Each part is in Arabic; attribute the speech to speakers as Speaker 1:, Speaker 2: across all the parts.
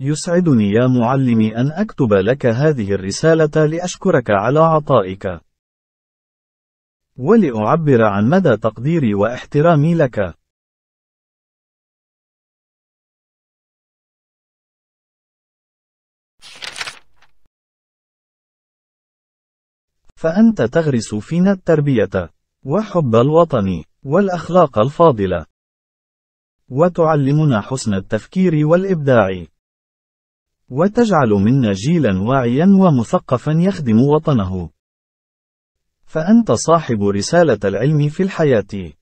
Speaker 1: يسعدني يا معلمي أن أكتب لك هذه الرسالة لأشكرك على عطائك. ولأعبر عن مدى
Speaker 2: تقديري
Speaker 3: واحترامي لك.
Speaker 1: فأنت تغرس فينا التربية، وحب الوطن، والأخلاق الفاضلة. وتعلمنا حسن التفكير والإبداع. وتجعل منا جيلا واعيا ومثقفا يخدم وطنه فأنت صاحب رسالة العلم في الحياة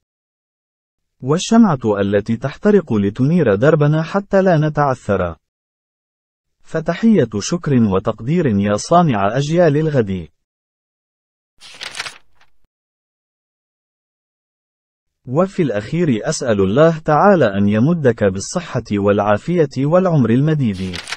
Speaker 1: والشمعة التي تحترق لتنير دربنا حتى لا نتعثر فتحية شكر وتقدير يا صانع أجيال
Speaker 4: الغد وفي الأخير أسأل الله تعالى أن يمدك بالصحة والعافية والعمر المديد